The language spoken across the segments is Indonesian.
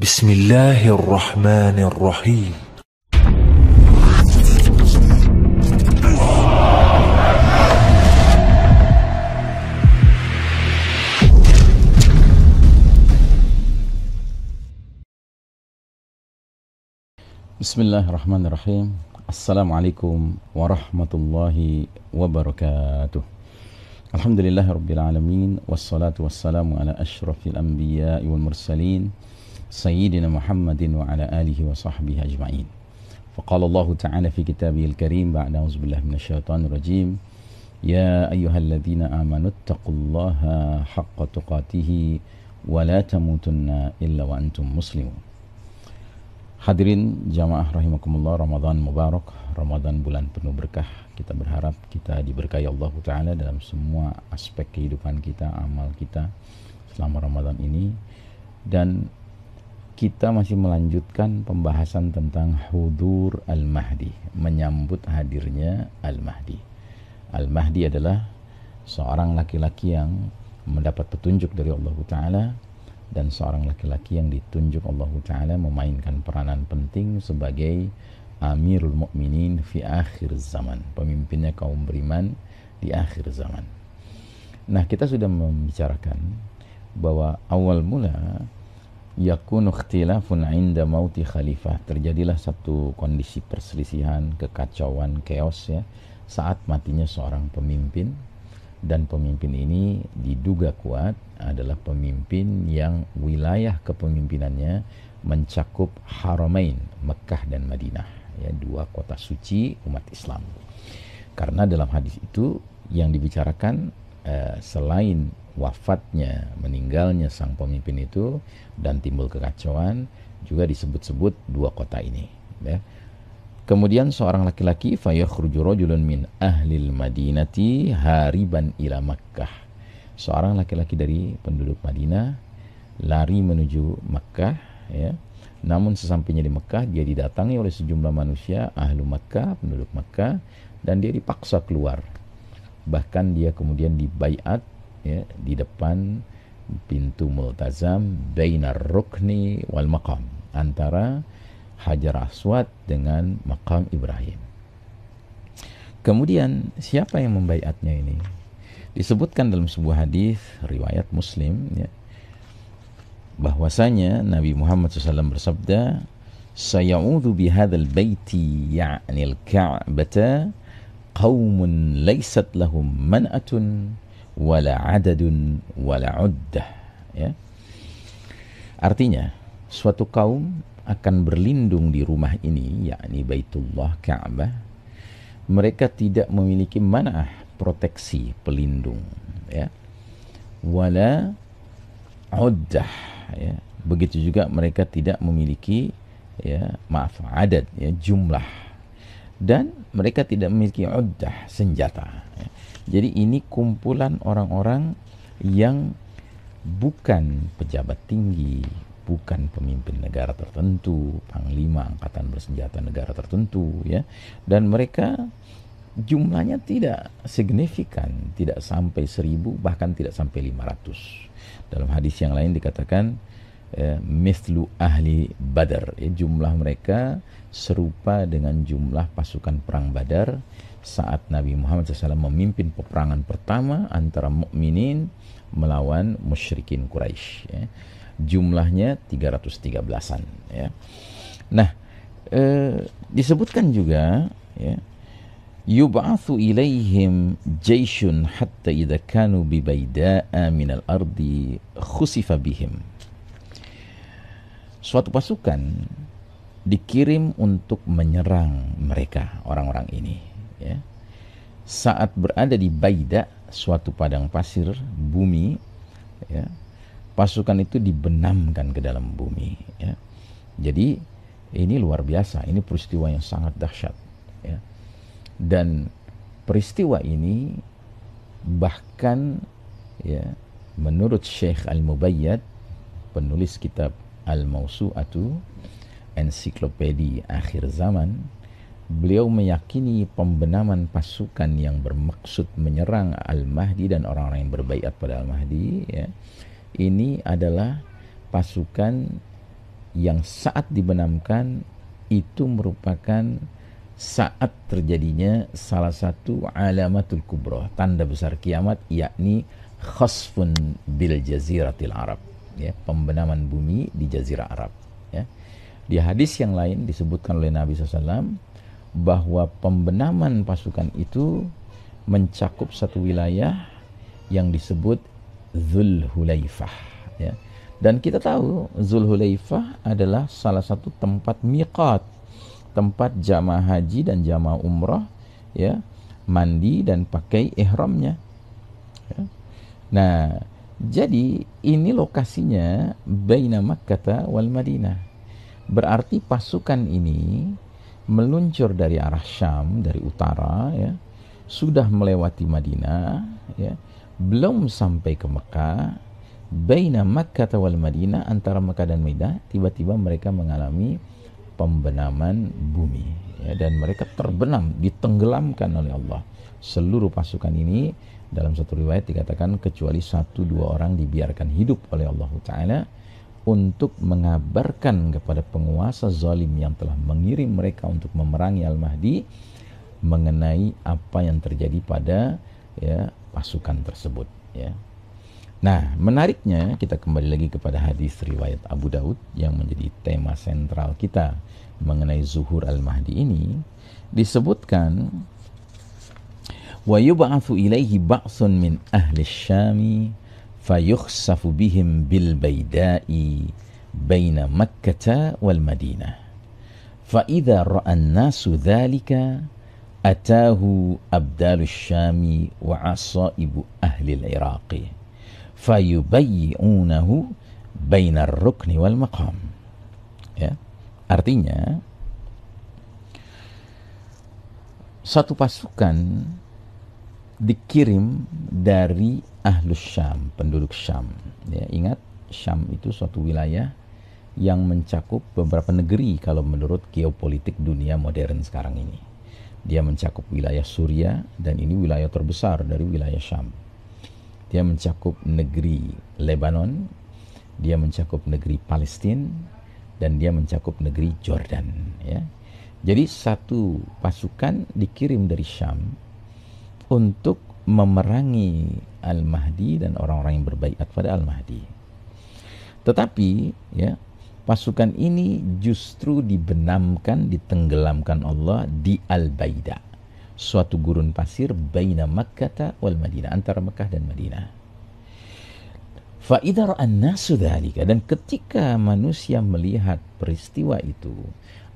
بسم الله الرحمن الرحيم بسم الله الرحمن الرحيم السلام عليكم ورحمة الله وبركاته الحمد لله رب العالمين والصلاة والسلام على أشرف الأنبياء والمرسلين سيدنا محمد وعلى آله وصحبه أجمعين فقال الله تعالى في كتابه الكريم بعد أعوذ بالله من الشيطان الرجيم يا أيها الذين آمنوا اتقوا الله حق تقاته ولا تموتن إلا وأنتم مسلمون Hadirin jamaah rahimakumullah Ramadan Mubarak Ramadan bulan penuh berkah Kita berharap kita diberkahi Allah Ta'ala dalam semua aspek kehidupan kita, amal kita selama Ramadan ini Dan kita masih melanjutkan pembahasan tentang hudur al-mahdi, menyambut hadirnya al-mahdi. Al-mahdi adalah seorang laki-laki yang mendapat petunjuk dari Allah taala dan seorang laki-laki yang ditunjuk Allah taala memainkan peranan penting sebagai Amirul Mukminin fi akhir zaman, pemimpinnya kaum beriman di akhir zaman. Nah, kita sudah membicarakan bahwa awal mula yakunu ikhtilafun mauti khalifah terjadilah satu kondisi perselisihan kekacauan keos ya saat matinya seorang pemimpin dan pemimpin ini diduga kuat adalah pemimpin yang wilayah kepemimpinannya mencakup Haramain, Mekah dan Madinah, ya dua kota suci umat Islam. Karena dalam hadis itu yang dibicarakan Eh, selain wafatnya, meninggalnya sang pemimpin itu dan timbul kekacauan juga disebut-sebut dua kota ini. Ya. Kemudian seorang laki-laki fayakhruju rajulun min ahlil madinati hariban ila Makkah. Seorang laki-laki dari penduduk Madinah lari menuju Makkah ya. Namun sesampainya di Mekah dia didatangi oleh sejumlah manusia ahlu Makkah, penduduk Makkah dan dia dipaksa keluar bahkan dia kemudian dibaiat ya, di depan pintu multazam bainar rukni wal maqam antara Hajar Aswad dengan makam Ibrahim. Kemudian siapa yang membaiatnya ini? Disebutkan dalam sebuah hadis riwayat Muslim ya, bahwasanya Nabi Muhammad SAW bersabda, "Sayaudu bihadzal baiti ya'nil Ka'bata qaumun laysat lahum man'atun wala adadun wala uddah ya artinya suatu kaum akan berlindung di rumah ini yakni Baitullah Ka'bah mereka tidak memiliki manah proteksi pelindung ya wala uddah ya begitu juga mereka tidak memiliki ya maaf adad ya jumlah dan mereka tidak memiliki uddah senjata. Jadi ini kumpulan orang-orang yang bukan pejabat tinggi, bukan pemimpin negara tertentu, panglima angkatan bersenjata negara tertentu ya. Dan mereka jumlahnya tidak signifikan, tidak sampai seribu bahkan tidak sampai lima ratus. Dalam hadis yang lain dikatakan Ya, Mislu ahli badar ya, jumlah mereka serupa dengan jumlah pasukan perang badar saat Nabi Muhammad SAW memimpin peperangan pertama antara mukminin melawan musyrikin Quraisy ya. jumlahnya 313an ya. nah e, disebutkan juga ya yub'athu ilaihim jaisyun hatta idakanu kanu bi minal ardi khusifa bihim suatu pasukan dikirim untuk menyerang mereka orang-orang ini ya. saat berada di Baida suatu padang pasir bumi ya, pasukan itu dibenamkan ke dalam bumi ya. jadi ini luar biasa ini peristiwa yang sangat dahsyat ya. dan peristiwa ini bahkan ya menurut Syekh Al-Mubayyad penulis kitab Al-Mausu'atu ensiklopedi akhir zaman beliau meyakini pembenaman pasukan yang bermaksud menyerang Al-Mahdi dan orang-orang yang berbaikat pada Al-Mahdi ya, ini adalah pasukan yang saat dibenamkan itu merupakan saat terjadinya salah satu alamatul kubroh tanda besar kiamat yakni khasfun bil jaziratil arab ya, pembenaman bumi di Jazirah Arab. Ya. Di hadis yang lain disebutkan oleh Nabi SAW bahwa pembenaman pasukan itu mencakup satu wilayah yang disebut Zul Hulaifah. Ya. Dan kita tahu Zul Hulaifah adalah salah satu tempat miqat, tempat jamaah haji dan jamaah umrah, ya, mandi dan pakai ihramnya. Ya. Nah, jadi ini lokasinya Baina Makkah wal Madinah. Berarti pasukan ini meluncur dari arah Syam dari utara ya, sudah melewati Madinah ya, belum sampai ke Mekah. Baina Makkah wal Madinah antara Mekah dan Madinah tiba-tiba mereka mengalami pembenaman bumi ya, dan mereka terbenam ditenggelamkan oleh Allah. Seluruh pasukan ini dalam satu riwayat dikatakan kecuali satu dua orang dibiarkan hidup oleh Allah Ta'ala untuk mengabarkan kepada penguasa zalim yang telah mengirim mereka untuk memerangi Al-Mahdi mengenai apa yang terjadi pada ya, pasukan tersebut. Ya. Nah, menariknya kita kembali lagi kepada hadis riwayat Abu Daud yang menjadi tema sentral kita mengenai zuhur Al-Mahdi ini disebutkan ويبعث إليه بعث من أهل الشام فيخسف بهم بالبيداء بين مكة والمدينة فإذا رأى الناس ذلك أتاه أبدال الشام وعصائب أهل العراق فيبيعونه بين الركن والمقام ya. Artinya satu pasukan dikirim dari Ahlus Syam, penduduk Syam. Ya, ingat, Syam itu suatu wilayah yang mencakup beberapa negeri kalau menurut geopolitik dunia modern sekarang ini. Dia mencakup wilayah Suria dan ini wilayah terbesar dari wilayah Syam. Dia mencakup negeri Lebanon, dia mencakup negeri palestine dan dia mencakup negeri Jordan, ya. Jadi satu pasukan dikirim dari Syam untuk memerangi Al-Mahdi dan orang-orang yang berbaikat pada Al-Mahdi. Tetapi ya, pasukan ini justru dibenamkan, ditenggelamkan Allah di Al-Baida. Suatu gurun pasir baina Makkah wal Madinah, antara Mekah dan Madinah. Fa'idha nasu dhalika. Dan ketika manusia melihat peristiwa itu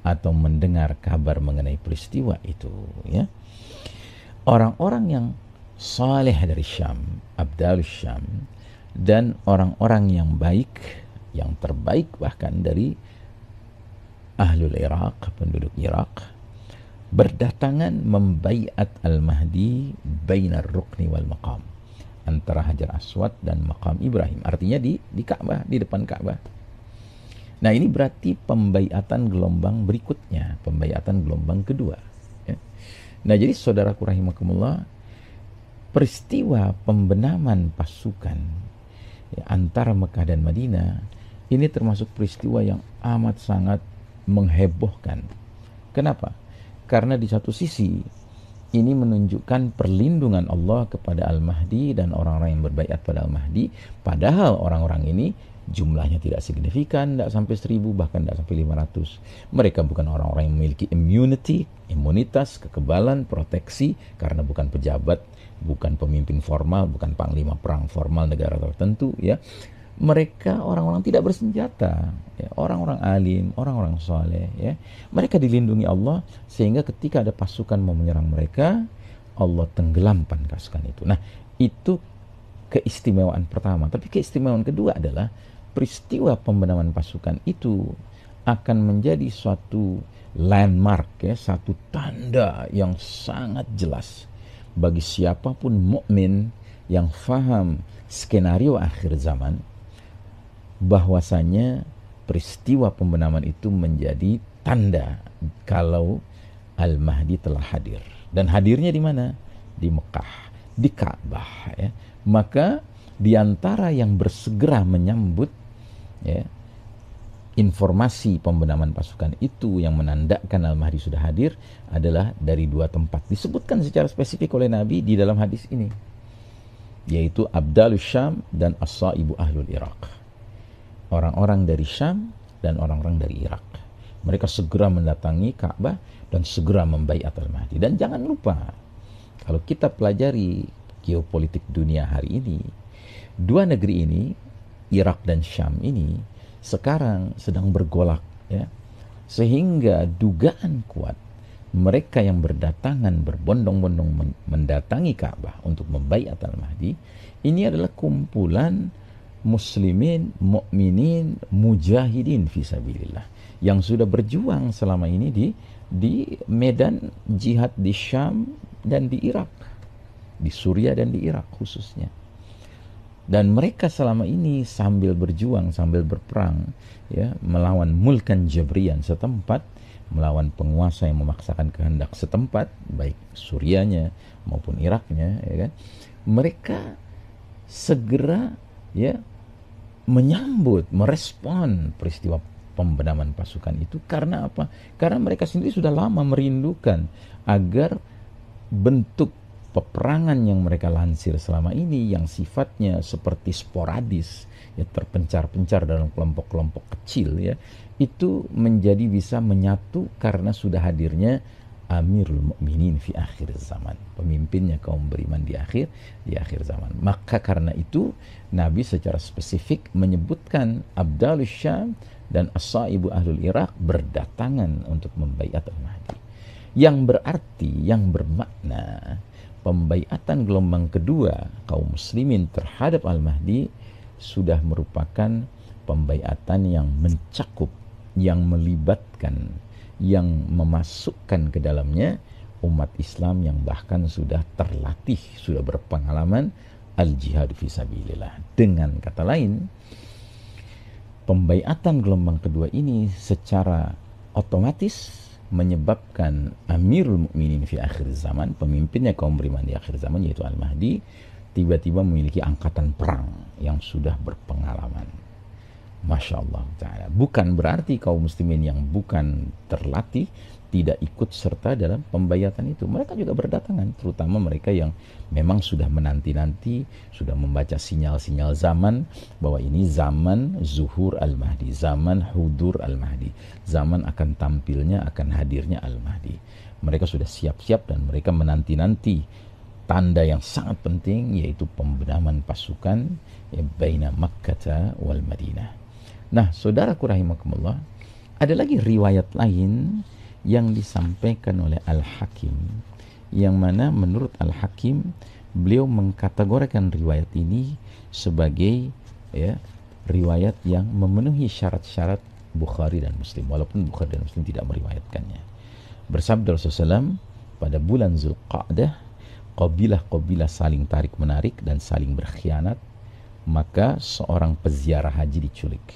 atau mendengar kabar mengenai peristiwa itu, ya, orang-orang yang saleh dari Syam, Abdal Syam, dan orang-orang yang baik, yang terbaik bahkan dari Ahlul Irak, penduduk Irak, berdatangan membaiat Al-Mahdi bainar rukni wal maqam antara Hajar Aswad dan Maqam Ibrahim. Artinya di di Ka'bah, di depan Ka'bah. Nah, ini berarti pembaiatan gelombang berikutnya, pembaiatan gelombang kedua. Ya. Nah jadi saudaraku rahimakumullah peristiwa pembenaman pasukan ya, antara Mekah dan Madinah ini termasuk peristiwa yang amat sangat menghebohkan. Kenapa? Karena di satu sisi ini menunjukkan perlindungan Allah kepada Al-Mahdi dan orang-orang yang berbaikat pada Al-Mahdi. Padahal orang-orang ini jumlahnya tidak signifikan, tidak sampai seribu bahkan tidak sampai lima ratus Mereka bukan orang-orang yang memiliki immunity imunitas, kekebalan, proteksi karena bukan pejabat, bukan pemimpin formal, bukan panglima perang formal negara tertentu ya. Mereka orang-orang tidak bersenjata, ya. orang-orang alim, orang-orang soleh. Ya. Mereka dilindungi Allah sehingga ketika ada pasukan mau menyerang mereka, Allah tenggelamkan pasukan itu. Nah, itu keistimewaan pertama. Tapi keistimewaan kedua adalah peristiwa pembenaman pasukan itu akan menjadi suatu landmark ya, satu tanda yang sangat jelas bagi siapapun mukmin yang faham skenario akhir zaman bahwasanya peristiwa pembenaman itu menjadi tanda kalau Al-Mahdi telah hadir dan hadirnya di mana? Di Mekah, di Ka'bah ya. Maka di antara yang bersegera menyambut ya, informasi pembenaman pasukan itu yang menandakan Al-Mahdi sudah hadir adalah dari dua tempat. Disebutkan secara spesifik oleh Nabi di dalam hadis ini. Yaitu Abdalus Syam dan as ibu Ahlul Irak. Orang-orang dari Syam dan orang-orang dari Irak. Mereka segera mendatangi Ka'bah dan segera membaiat Al-Mahdi. Dan jangan lupa, kalau kita pelajari geopolitik dunia hari ini, dua negeri ini, Irak dan Syam ini, sekarang sedang bergolak ya sehingga dugaan kuat mereka yang berdatangan berbondong-bondong mendatangi Ka'bah untuk membaiat al-Mahdi ini adalah kumpulan muslimin, mukminin, mujahidin fisabilillah yang sudah berjuang selama ini di di medan jihad di Syam dan di Irak, di Suriah dan di Irak khususnya dan mereka selama ini sambil berjuang sambil berperang ya melawan mulkan jabrian setempat melawan penguasa yang memaksakan kehendak setempat baik Surianya maupun Iraknya ya kan mereka segera ya menyambut merespon peristiwa pembenaman pasukan itu karena apa karena mereka sendiri sudah lama merindukan agar bentuk peperangan yang mereka lansir selama ini yang sifatnya seperti sporadis ya terpencar-pencar dalam kelompok-kelompok kecil ya itu menjadi bisa menyatu karena sudah hadirnya Amirul Mukminin fi akhir zaman pemimpinnya kaum beriman di akhir di akhir zaman maka karena itu Nabi secara spesifik menyebutkan Abdalus Syam dan Asaibu Ahlul Irak berdatangan untuk membayar Al-Mahdi yang berarti yang bermakna pembaiatan gelombang kedua kaum muslimin terhadap Al-Mahdi sudah merupakan pembaiatan yang mencakup, yang melibatkan, yang memasukkan ke dalamnya umat Islam yang bahkan sudah terlatih, sudah berpengalaman al-jihad fisabilillah. Dengan kata lain, pembaiatan gelombang kedua ini secara otomatis menyebabkan Amirul Mukminin fi akhir zaman, pemimpinnya kaum beriman di akhir zaman yaitu Al-Mahdi, tiba-tiba memiliki angkatan perang yang sudah berpengalaman. Masya Allah Ta'ala. Bukan berarti kaum muslimin yang bukan terlatih tidak ikut serta dalam pembayatan itu. Mereka juga berdatangan, terutama mereka yang memang sudah menanti-nanti, sudah membaca sinyal-sinyal zaman bahwa ini zaman zuhur al-mahdi, zaman hudur al-mahdi, zaman akan tampilnya, akan hadirnya al-mahdi. Mereka sudah siap-siap dan mereka menanti-nanti tanda yang sangat penting yaitu pembenaman pasukan ya, baina Makkah wal Madinah. Nah, saudaraku rahimakumullah, ada lagi riwayat lain yang disampaikan oleh Al-Hakim yang mana menurut Al-Hakim beliau mengkategorikan riwayat ini sebagai ya riwayat yang memenuhi syarat-syarat Bukhari dan Muslim walaupun Bukhari dan Muslim tidak meriwayatkannya. Bersabda Rasulullah SAW, pada bulan Zulqa'dah kabilah-kabilah saling tarik-menarik dan saling berkhianat maka seorang peziarah haji diculik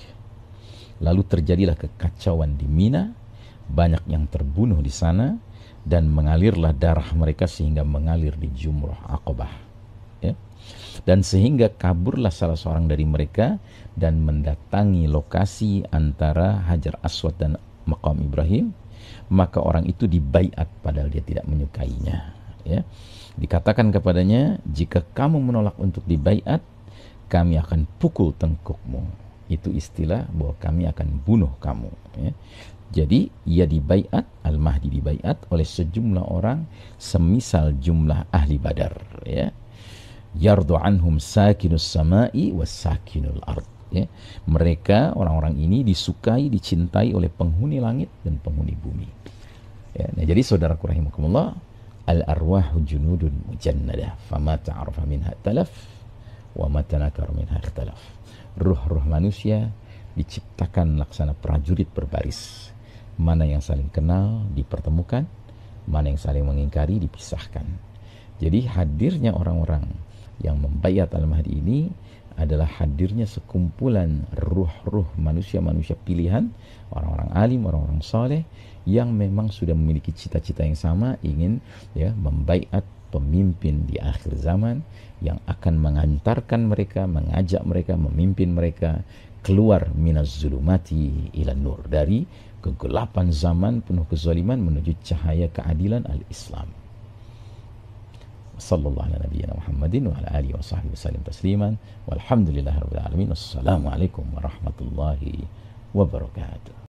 Lalu terjadilah kekacauan di Mina, banyak yang terbunuh di sana dan mengalirlah darah mereka sehingga mengalir di Jumroh Aqabah. Ya. Dan sehingga kaburlah salah seorang dari mereka dan mendatangi lokasi antara Hajar Aswad dan Maqam Ibrahim, maka orang itu dibaiat padahal dia tidak menyukainya. Ya. Dikatakan kepadanya, jika kamu menolak untuk dibaiat, kami akan pukul tengkukmu itu istilah bahwa kami akan bunuh kamu. Ya. Jadi ia dibaiat, Al-Mahdi dibaiat oleh sejumlah orang semisal jumlah ahli badar. Ya. Yardu anhum sakinus samai was ard. Ya. Mereka orang-orang ini disukai, dicintai oleh penghuni langit dan penghuni bumi. Ya. Nah, jadi saudaraku rahimakumullah, al arwah junudun mujannada fama ta'arufa minha talaf wa matanakar minha ikhtalaf. Ruh-ruh manusia diciptakan laksana prajurit berbaris. Mana yang saling kenal dipertemukan, mana yang saling mengingkari dipisahkan. Jadi hadirnya orang-orang yang membayat Al-Mahdi ini adalah hadirnya sekumpulan ruh-ruh manusia-manusia pilihan, orang-orang alim, orang-orang soleh yang memang sudah memiliki cita-cita yang sama ingin ya membaiat pemimpin di akhir zaman yang akan mengantarkan mereka, mengajak mereka, memimpin mereka keluar minaz zulumati ila nur dari kegelapan zaman penuh kezaliman menuju cahaya keadilan al-Islam. Sallallahu ala nabiyyina Muhammadin wa ala alihi wa sahbihi wasallim tasliman. Walhamdulillahirabbil alamin. alaikum warahmatullahi wabarakatuh.